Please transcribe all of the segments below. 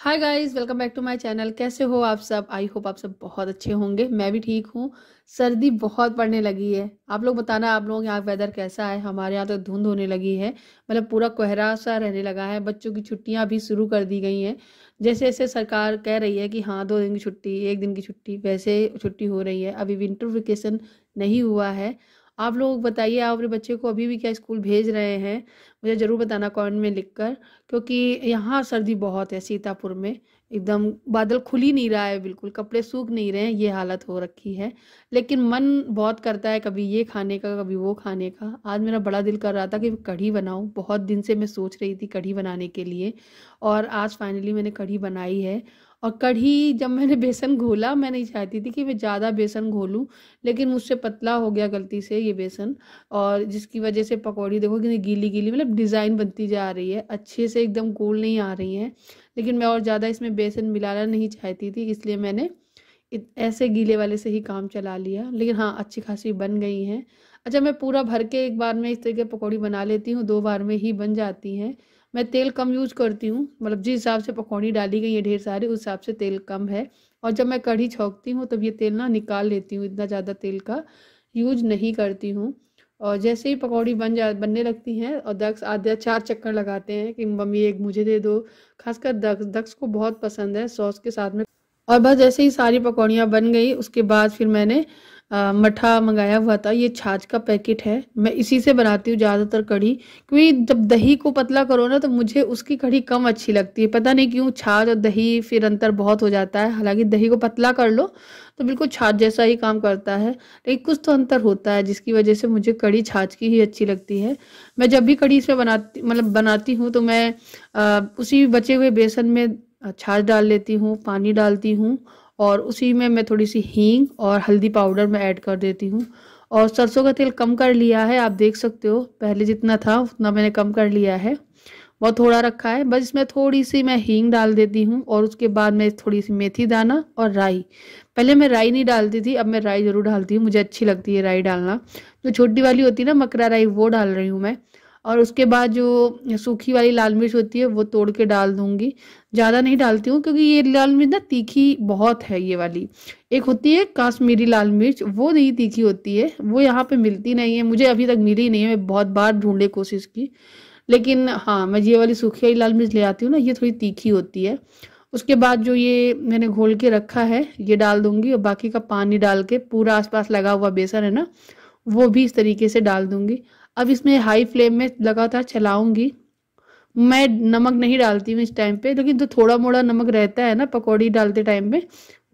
Hi guys welcome back to my channel कैसे हो आप सब आई होप आप सब बहुत अच्छे होंगे मैं भी ठीक हूँ सर्दी बहुत पड़ने लगी है आप लोग बताना आप लोगों के यहाँ वेदर कैसा है हमारे यहाँ तो धुंध होने लगी है मतलब पूरा कोहरा सा रहने लगा है बच्चों की छुट्टियाँ भी शुरू कर दी गई हैं जैसे जैसे सरकार कह रही है कि हाँ दो दिन की छुट्टी एक दिन की छुट्टी वैसे छुट्टी हो रही है अभी विंटर वेकेशन नहीं हुआ है आप लोग बताइए आप अपने बच्चे को अभी भी क्या स्कूल भेज रहे हैं मुझे ज़रूर बताना कमेंट में लिख कर क्योंकि यहाँ सर्दी बहुत है सीतापुर में एकदम बादल खुल ही नहीं रहा है बिल्कुल कपड़े सूख नहीं रहे हैं ये हालत हो रखी है लेकिन मन बहुत करता है कभी ये खाने का कभी वो खाने का आज मेरा बड़ा दिल कर रहा था कि कढ़ी बनाऊं बहुत दिन से मैं सोच रही थी कढ़ी बनाने के लिए और आज फाइनली मैंने कढ़ी बनाई है और कढ़ी जब मैंने बेसन घोला मैं नहीं चाहती थी कि मैं ज़्यादा बेसन घोलूँ लेकिन मुझसे पतला हो गया गलती से ये बेसन और जिसकी वजह से पकौड़ी देखो कितनी गीली गीली मतलब डिज़ाइन बनती जा रही है अच्छे से एकदम गोल नहीं आ रही है लेकिन मैं और ज़्यादा इसमें बेसन मिलाना नहीं चाहती थी इसलिए मैंने ऐसे गीले वाले से ही काम चला लिया लेकिन हाँ अच्छी खासी बन गई हैं अच्छा मैं पूरा भर के एक बार में इस तरह पकौड़ी बना लेती हूँ दो बार में ही बन जाती हैं मैं तेल कम यूज करती हूँ मतलब जिस हिसाब से पकौड़ी डाली गई है ढेर सारे उस हिसाब से तेल कम है और जब मैं कढ़ी छोंकती हूँ तब ये तेल ना निकाल लेती हूँ इतना ज़्यादा तेल का यूज नहीं करती हूँ और जैसे ही पकौड़ी बन जा बनने लगती हैं और दक्ष आधा चार चक्कर लगाते हैं कि मम्मी एक मुझे दे दो खासकर दक्ष दक्ष को बहुत पसंद है सॉस के साथ में और बस जैसे ही सारी पकौड़ियाँ बन गई उसके बाद फिर मैंने मठा मंगाया हुआ था ये छाछ का पैकेट है मैं इसी से बनाती हूँ ज़्यादातर कढ़ी क्योंकि जब दही को पतला करो ना तो मुझे उसकी कढ़ी कम अच्छी लगती है पता नहीं क्यों छाछ और दही फिर अंतर बहुत हो जाता है हालांकि दही को पतला कर लो तो बिल्कुल छाछ जैसा ही काम करता है लेकिन कुछ तो अंतर होता है जिसकी वजह से मुझे कड़ी छाछ की ही अच्छी लगती है मैं जब भी कड़ी इसमें बनाती मतलब बनाती हूँ तो मैं उसी बचे हुए बेसन में छाछ डाल लेती हूँ पानी डालती हूँ और उसी में मैं थोड़ी सी हींग और हल्दी पाउडर मैं ऐड कर देती हूँ और सरसों का तेल कम कर लिया है आप देख सकते हो पहले जितना था उतना मैंने कम कर लिया है बहुत थोड़ा रखा है बस इसमें थोड़ी सी मैं हींग डाल देती हूँ और उसके बाद मैं थोड़ी सी मेथी दाना और राई पहले मैं राई नहीं डालती थी अब मैं राई ज़रूर डालती हूँ मुझे अच्छी लगती है राई डालना जो छोटी वाली होती है ना मकरा राई वो डाल रही हूँ मैं और उसके बाद जो सूखी वाली लाल मिर्च होती है वो तोड़ के डाल दूंगी ज़्यादा नहीं डालती हूँ क्योंकि ये लाल मिर्च ना तीखी बहुत है ये वाली एक होती है काश्मीरी लाल मिर्च वो नहीं तीखी होती है वो यहाँ पे मिलती नहीं है मुझे अभी तक मिली नहीं है मैं बहुत बार ढूंढे कोशिश की लेकिन हाँ मैं ये वाली सूखी वाली लाल मिर्च ले आती हूँ ना ये थोड़ी तीखी होती है उसके बाद जो ये मैंने घोल के रखा है ये डाल दूंगी और बाकी का पानी डाल के पूरा आसपास लगा हुआ बेसन है ना वो भी इस तरीके से डाल दूंगी अब इसमें हाई फ्लेम में लगातार चलाऊंगी मैं नमक नहीं डालती हूँ इस टाइम पे लेकिन जो तो थोड़ा मोड़ा नमक रहता है ना पकौड़ी डालते टाइम में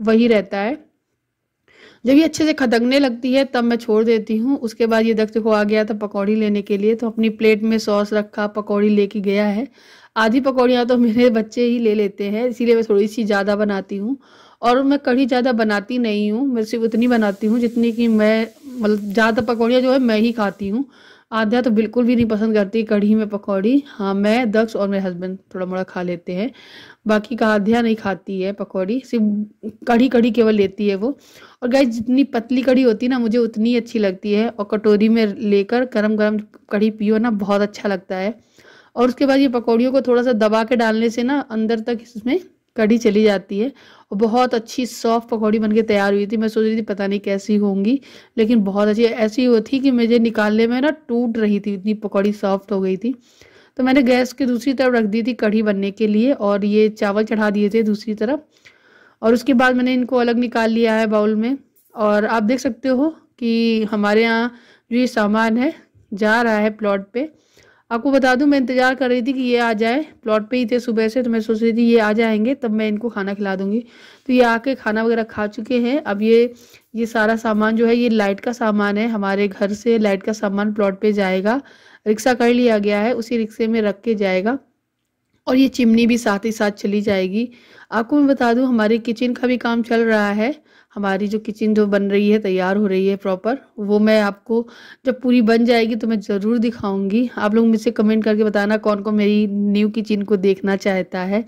वही रहता है जब ये अच्छे से खदकने लगती है तब मैं छोड़ देती हूँ उसके बाद ये दख्त को आ गया था पकौड़ी लेने के लिए तो अपनी प्लेट में सॉस रखा पकौड़ी लेके गया है आधी पकौड़ियाँ तो मेरे बच्चे ही ले लेते हैं इसीलिए मैं थोड़ी सी ज़्यादा बनाती हूँ और मैं कढ़ी ज़्यादा बनाती नहीं हूँ मैं सिर्फ उतनी बनाती हूँ जितनी कि मैं मतलब ज़्यादा पकौड़ियाँ जो है मैं ही खाती हूँ आध्या तो बिल्कुल भी नहीं पसंद करती कढ़ी में पकौड़ी हाँ मैं दक्ष और मेरे हस्बैंड थोड़ा मोड़ा खा लेते हैं बाकी का आध्या नहीं खाती है पकौड़ी सिर्फ कढ़ी कढ़ी केवल लेती है वो और गाय जितनी पतली कढ़ी होती है ना मुझे उतनी अच्छी लगती है और कटोरी में लेकर गर्म गर्म कढ़ी पियो ना बहुत अच्छा लगता है और उसके बाद ये पकौड़ियों को थोड़ा सा दबा के डालने से ना अंदर तक इसमें कढ़ी चली जाती है और बहुत अच्छी सॉफ्ट पकौड़ी बनके तैयार हुई थी मैं सोच रही थी पता नहीं कैसी होंगी लेकिन बहुत अच्छी ऐसी वो थी कि मुझे निकालने में ना टूट रही थी इतनी पकौड़ी सॉफ्ट हो गई थी तो मैंने गैस की दूसरी तरफ रख दी थी कढ़ी बनने के लिए और ये चावल चढ़ा दिए थे दूसरी तरफ और उसके बाद मैंने इनको अलग निकाल लिया है बाउल में और आप देख सकते हो कि हमारे यहाँ जो ये सामान है जा रहा है प्लॉट पर आपको बता दूं मैं इंतज़ार कर रही थी कि ये आ जाए प्लॉट पे ही थे सुबह से तो मैं सोच रही थी ये आ जाएंगे तब मैं इनको खाना खिला दूंगी तो ये आके खाना वगैरह खा चुके हैं अब ये ये सारा सामान जो है ये लाइट का सामान है हमारे घर से लाइट का सामान प्लॉट पे जाएगा रिक्शा कर लिया गया है उसी रिक्शे में रख के जाएगा और ये चिमनी भी साथ ही साथ चली जाएगी आपको मैं बता दूं हमारे किचन का भी काम चल रहा है हमारी जो किचन जो बन रही है तैयार हो रही है प्रॉपर वो मैं आपको जब पूरी बन जाएगी तो मैं ज़रूर दिखाऊंगी आप लोग मुझसे कमेंट करके बताना कौन कौन मेरी न्यू किचन को देखना चाहता है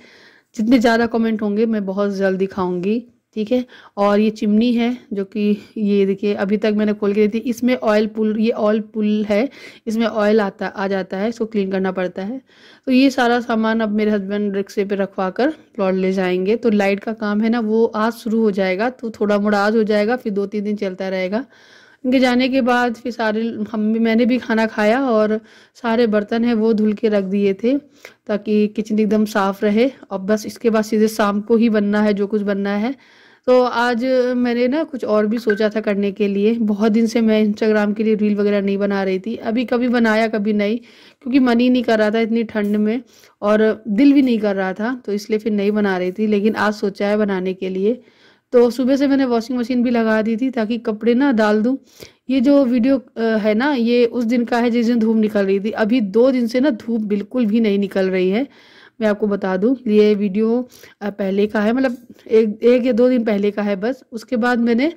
जितने ज़्यादा कमेंट होंगे मैं बहुत जल्द दिखाऊंगी ठीक है और ये चिमनी है जो कि ये देखिए अभी तक मैंने खोल के दी थी इसमें ऑयल पुल ये ऑयल पुल है इसमें ऑयल आता आ जाता है इसको क्लीन करना पड़ता है तो ये सारा सामान अब मेरे हस्बैंड रिक्शे पे रखवा कर प्लॉट ले जाएंगे तो लाइट का काम है ना वो आज शुरू हो जाएगा तो थोड़ा मोड़ा आज हो जाएगा फिर दो तीन दिन चलता रहेगा उनके जाने के बाद फिर सारे हम मैंने भी खाना खाया और सारे बर्तन हैं वो धुल के रख दिए थे ताकि किचन एकदम साफ़ रहे और बस इसके बाद सीधे शाम को ही बनना है जो कुछ बनना है तो आज मैंने ना कुछ और भी सोचा था करने के लिए बहुत दिन से मैं इंस्टाग्राम के लिए रील वगैरह नहीं बना रही थी अभी कभी बनाया कभी नहीं क्योंकि मन ही नहीं कर रहा था इतनी ठंड में और दिल भी नहीं कर रहा था तो इसलिए फिर नहीं बना रही थी लेकिन आज सोचा है बनाने के लिए तो सुबह से मैंने वॉशिंग मशीन भी लगा दी थी ताकि कपड़े ना डाल दूँ ये जो वीडियो है ना ये उस दिन का है जिस दिन धूप निकल रही थी अभी दो दिन से ना धूप बिल्कुल भी नहीं निकल रही है मैं आपको बता दूं ये वीडियो पहले का है मतलब एक एक या दो दिन पहले का है बस उसके बाद मैंने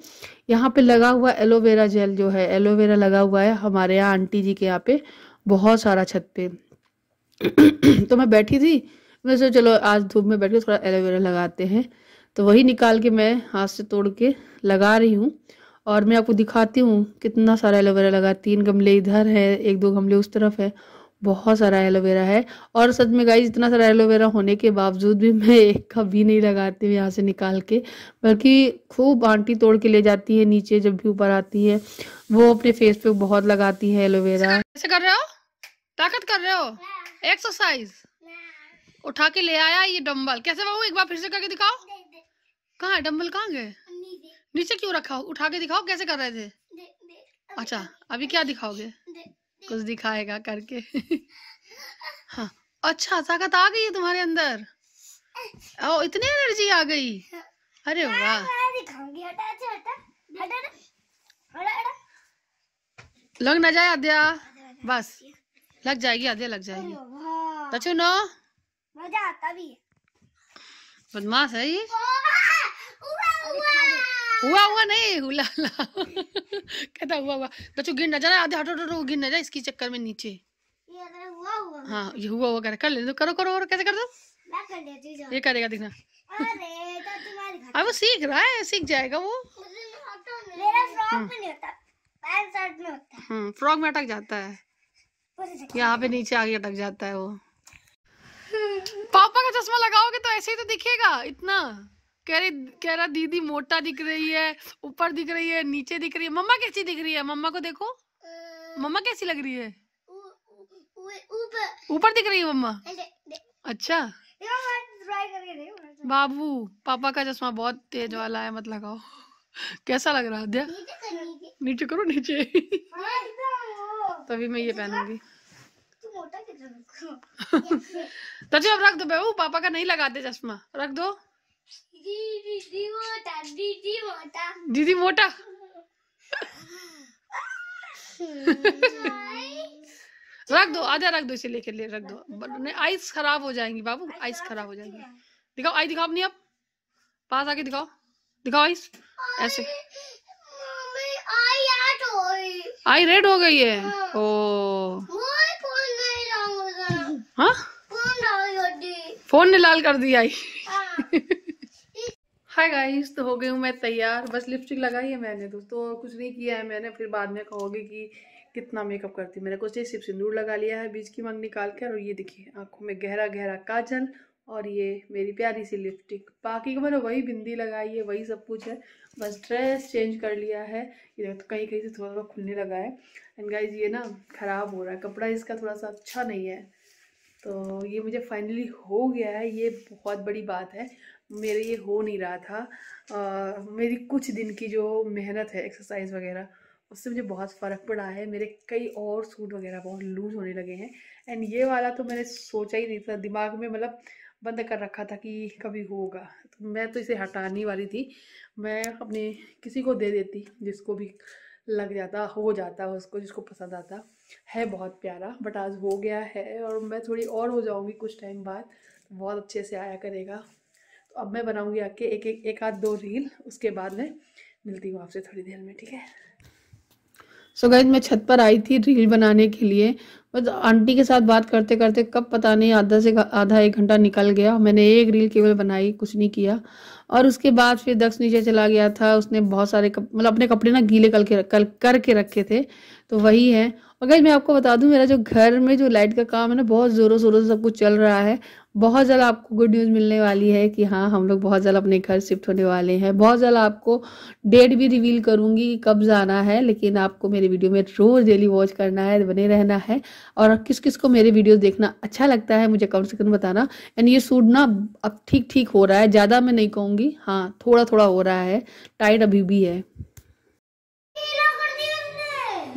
यहाँ पे लगा हुआ एलोवेरा जेल जो है एलोवेरा लगा हुआ है हमारे यहाँ आंटी जी के यहाँ पे बहुत सारा छत पे तो मैं बैठी थी मैं सोचा चलो आज धूप में बैठ के थोड़ा एलोवेरा लगाते हैं तो वही निकाल के मैं हाथ से तोड़ के लगा रही हूँ और मैं आपको दिखाती हूँ कितना सारा एलोवेरा लगा तीन गमले इधर है एक दो गमले उस तरफ है बहुत सारा एलोवेरा है और सच में गाइज इतना सारा एलोवेरा होने के बावजूद भी मैं एक कप भी नहीं लगाती हूँ यहाँ से निकाल के बल्कि खूब आंटी तोड़ के ले जाती है नीचे जब भी ऊपर आती है वो अपने फेस पे बहुत लगाती है एलोवेरा कैसे कर रहे हो ताकत कर रहे हो एक्सरसाइज हाँ। हाँ। उठा के ले आया ये डम्बल कैसे बहू एक बार फिर से करके दिखाओ कहा है डम्बल कहाँ गए नीचे क्यों रखा हो उठा के दिखाओ कैसे कर रहे थे अच्छा अभी क्या दिखाओगे कुछ दिखाएगा करके हाँ अच्छा ताकत आ गई है तुम्हारे अंदर ओ इतनी एनर्जी आ गई अरे वाह लग ना जाए आद्या बस लग जाएगी आद्या लग जाएगी तो चुनो मजा आता भी बदमाश है ये हुआ हुआ नहीं हुला हुला कहता हुआ हुआ बच्चों गिर ना जाना आधे हटो हटो गिर ना जाए इसकी चक्कर में नीचे हुआ हुआ हाँ ये हुआ हुआ कर ले दो करो करो और कैसे कर दो ये करेगा देखना अरे तो वो सीख रहा है सीख जाएगा वो फ्रॉग हाँ। हम्म, में अटक जाता है यहाँ पे नीचे आगे अटक जाता है वो पापा का चश्मा लगाओगे तो ऐसे ही तो दिखेगा इतना कह रही कह रहा दीदी मोटा दिख रही है ऊपर दिख रही है नीचे दिख रही है मम्मा कैसी दिख रही है मम्मा को देखो मम्मा कैसी लग रही है ऊपर दिख रही है मम्मा अच्छा बाबू पापा का चश्मा बहुत तेज वाला है मत लगाओ कैसा लग रहा है दिया नीचे करो नीचे तभी मैं ये पहनूंगी तो जी अब रख दो बेबू पापा का नहीं लगाते चश्मा रख दो दीदी मोटा रख दो आधा रख दो इसे लेके ले रख दो आइस खराब हो जाएंगी बाबू आइस खराब हो जाएंगी दिखाओ आई दिखाओ अपनी आप पास आके दिखाओ दिखाओ आइस ऐसे आई रेड हो गई है हाँ। ओ हाँ? फोन ने लाल कर दिया आई हाँ। हाय गाइस तो हो गई हूँ मैं तैयार बस लिपस्टिक लगाई है मैंने दोस्तों तो कुछ नहीं किया है मैंने फिर बाद में कहोगे कि कितना मेकअप करती मैंने कुछ नहीं सिर्फ सिंदूर लगा लिया है बीच की मांग निकाल कर और ये देखिए आंखों में गहरा गहरा काजल और ये मेरी प्यारी सी लिपस्टिक बाकी मैंने वही बिंदी लगाई है वही सब कुछ है बस ड्रेस चेंज कर लिया है ये तो कहीं कहीं से थोड़ा थोड़ा खुलने लगा है एंड गाइज ये ना ख़राब हो रहा है कपड़ा इसका थोड़ा सा अच्छा नहीं है तो ये मुझे फाइनली हो गया है ये बहुत बड़ी बात है मेरे ये हो नहीं रहा था आ, मेरी कुछ दिन की जो मेहनत है एक्सरसाइज वगैरह उससे मुझे बहुत फ़र्क पड़ा है मेरे कई और सूट वगैरह बहुत लूज़ होने लगे हैं एंड ये वाला तो मैंने सोचा ही नहीं था दिमाग में मतलब बंद कर रखा था कि कभी होगा तो मैं तो इसे हटाने वाली थी मैं अपने किसी को दे देती जिसको भी लग जाता हो जाता उसको जिसको पसंद आता है बहुत प्यारा बट आज हो गया है और मैं थोड़ी और हो जाऊँगी कुछ टाइम बाद बहुत अच्छे से आया करेगा तो अब मैं बनाऊंगी आपके एक एक एक आध दो रील उसके बाद में मिलती हूँ आपसे थोड़ी देर में ठीक है सो so गाइज मैं छत पर आई थी रील बनाने के लिए बस आंटी के साथ बात करते करते कब पता नहीं आधा से आधा एक घंटा निकल गया मैंने एक रील केवल बनाई कुछ नहीं किया और उसके बाद फिर दक्ष नीचे चला गया था उसने बहुत सारे मतलब अपने कपड़े ना गीले कल के कल करके रखे थे तो वही है और गई मैं आपको बता दूं मेरा जो घर में जो लाइट का काम है ना बहुत ज़ोरों शोरों से सब कुछ चल रहा है बहुत जल्द आपको गुड न्यूज़ मिलने वाली है कि हाँ हम लोग बहुत जल्द अपने घर शिफ्ट होने वाले हैं बहुत जल्द आपको डेट भी रिवील करूँगी कि कब जाना है लेकिन आपको मेरे वीडियो में रोज़ डेली वॉच करना है बने रहना है और किस किस को मेरे वीडियोस देखना अच्छा लगता है मुझे कम से कम बताना एंड ये सूट ना अब ठीक ठीक हो रहा है ज़्यादा मैं नहीं कहूँगी हाँ थोड़ा थोड़ा हो रहा है टाइट अभी भी है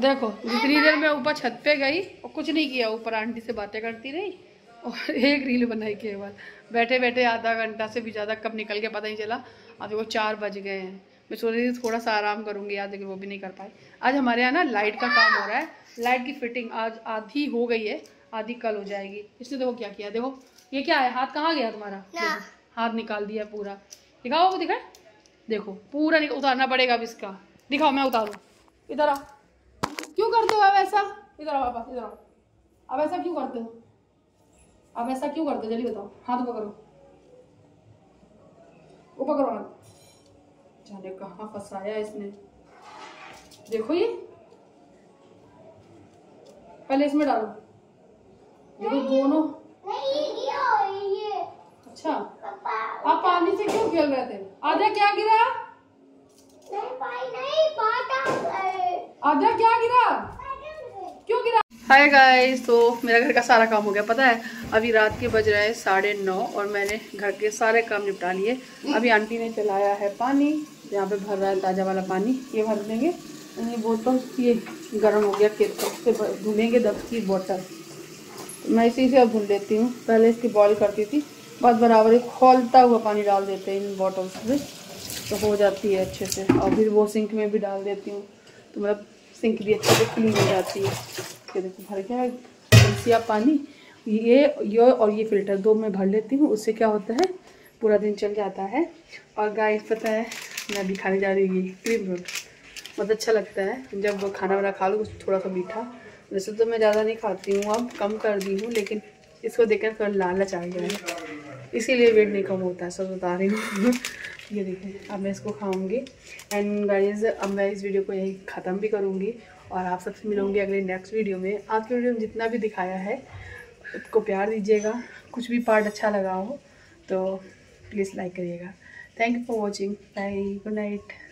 देखो जितनी देर मैं ऊपर छत पे गई और कुछ नहीं किया ऊपर आंटी से बातें करती रही और एक रील बनाई केवल बैठे बैठे आधा घंटा से भी ज़्यादा कब निकल के पता नहीं चला अब देखो चार बज गए हैं मैं सोच रही थी थोड़ा सा आराम करूँगी आज लेकिन वो भी नहीं कर पाई आज हमारे यहाँ ना लाइट का काम हो रहा है लाइट की फिटिंग आज आधी हो गई है आधी कल हो जाएगी इसने देखो क्या किया देखो ये क्या है हाथ कहाँ गया तुम्हारा हाथ निकाल दिया पूरा दिखाओ वो दिखाए देखो पूरा निक... उतारना पड़ेगा अब इसका दिखाओ मैं उतारू इधर आ क्यों करते हो अब ऐसा इधर आओ पापा इधर आओ अब ऐसा क्यों करते हो अब ऐसा क्यों करते हो जल्दी बताओ हाथ पकड़ो वो पकड़ो हाथ जाने कहाँ फसाया इसने देखो ये पहले इसमें डालो देखो दोनों अच्छा। आप पानी से क्यों खेल रहे थे आधा क्या गिरा आधा क्या गिरा क्यों गिरा हाय गाइस तो मेरा घर का सारा काम हो गया पता है अभी रात के बज रहे हैं साढ़े नौ और मैंने घर के सारे काम निपटा लिए अभी आंटी ने चलाया है पानी यहाँ पे भर रहा है ताज़ा वाला पानी ये भर देंगे ये बोतल ये गर्म हो गया उससे भूनेंगे दस की बोतल मैं इसी से अब भून लेती हूँ पहले इसकी बॉयल करती थी बस बराबर एक खोलता हुआ पानी डाल देते हैं इन बॉटल्स में तो हो जाती है अच्छे से और फिर वो सिंक में भी डाल देती हूँ तो मतलब सिंक भी अच्छे से क्लीन हो जाती है ये देखो भर गया है पानी ये ये और ये फ़िल्टर दो मैं भर लेती हूँ उससे क्या होता है पूरा दिन चल जाता है और गाय पता है मैं अभी खाने जा रही हूँ क्रीम रोल बहुत अच्छा लगता है जब खाना वाना खा लूँ थोड़ा सा मीठा वैसे तो मैं ज़्यादा नहीं खाती हूँ अब कम कर दी हूँ लेकिन इसको देखकर थोड़ा लालच आ गया है इसीलिए वेट नहीं कम होता है सब बता रही हूँ ये देखें अब मैं इसको खाऊंगी एंड गाइज अब मैं इस वीडियो को यही ख़त्म भी करूँगी और आप सबसे मिलूँगी अगले नेक्स्ट वीडियो में आज के वीडियो में जितना भी दिखाया है उसको प्यार दीजिएगा कुछ भी पार्ट अच्छा लगा हो तो प्लीज़ लाइक करिएगा thank you for watching bye good night